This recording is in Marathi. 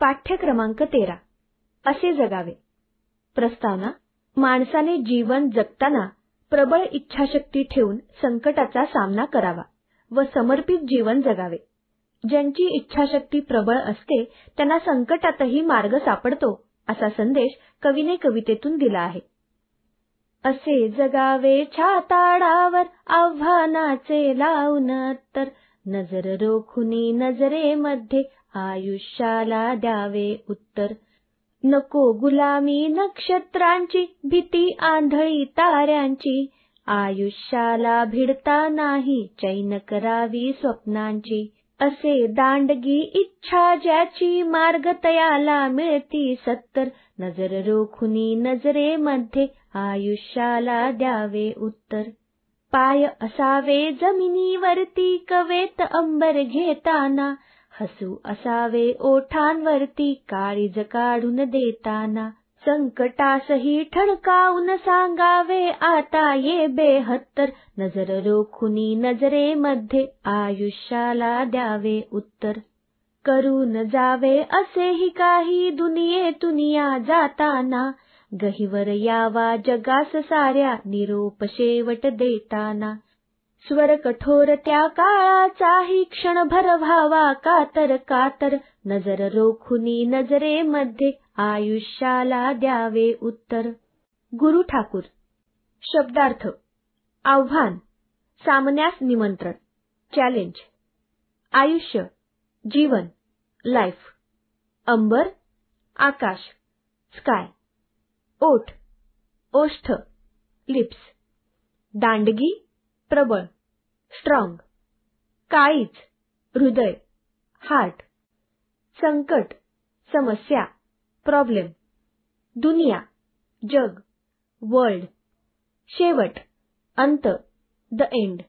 पाठ्य क्रमांक 13 असे जगावे प्रस्तावना माणसाने जीवन जगताना प्रबळ इच्छाशक्ती ठेवून संकटाचा सामना करावा व समर्पित जीवन जगावे ज्यांची इच्छाशक्ती प्रबळ असते त्यांना संकटातही मार्ग सापडतो असा संदेश कवीने कवितेतून दिला आहे असे जगावे छाताडावर आव्हानाचे लावून तर नजर रोखुनी नजरेमध्ये आयुष्याला द्यावे उत्तर नको गुलामी नक्षत्रांची भीती आंधळी ताऱ्यांची आयुष्याला भिडता नाही चैन करावी स्वप्नांची असे दांडगी इच्छा ज्याची मार्ग तयाला मिळती सत्तर नजर रोखुनी नजरेमध्ये आयुष्याला द्यावे उत्तर पाय असावे जमिनीवरती कवेत अंबर घेताना हसू असावे ओठांवरती काळीज काढून देताना संकटासही ठणकावून सांगावे आता ये बेहत्तर नजर रोखुनी नजरेमध्ये आयुष्याला द्यावे उत्तर करून जावे असेही काही दुनिये तुनिया जाताना गहिवर यावा जगास साऱ्या निरोप शेवट देताना स्वर कठोर त्या काळाचाही क्षणभर व्हावा कातर कातर नजर रोखुनी नजरेमध्ये आयुष्याला द्यावे उत्तर गुरु ठाकूर शब्दार्थ आव्हान सामन्यास निमंत्रण चॅलेंज आयुष्य जीवन लाईफ अंबर आकाश स्काय ओठ ओष्ठ लिप्स दांडगी प्रबळ स्ट्रॉंग काळीच हृदय हार्ट संकट समस्या प्रॉब्लेम दुनिया जग वर्ल्ड शेवट अंत द एंड,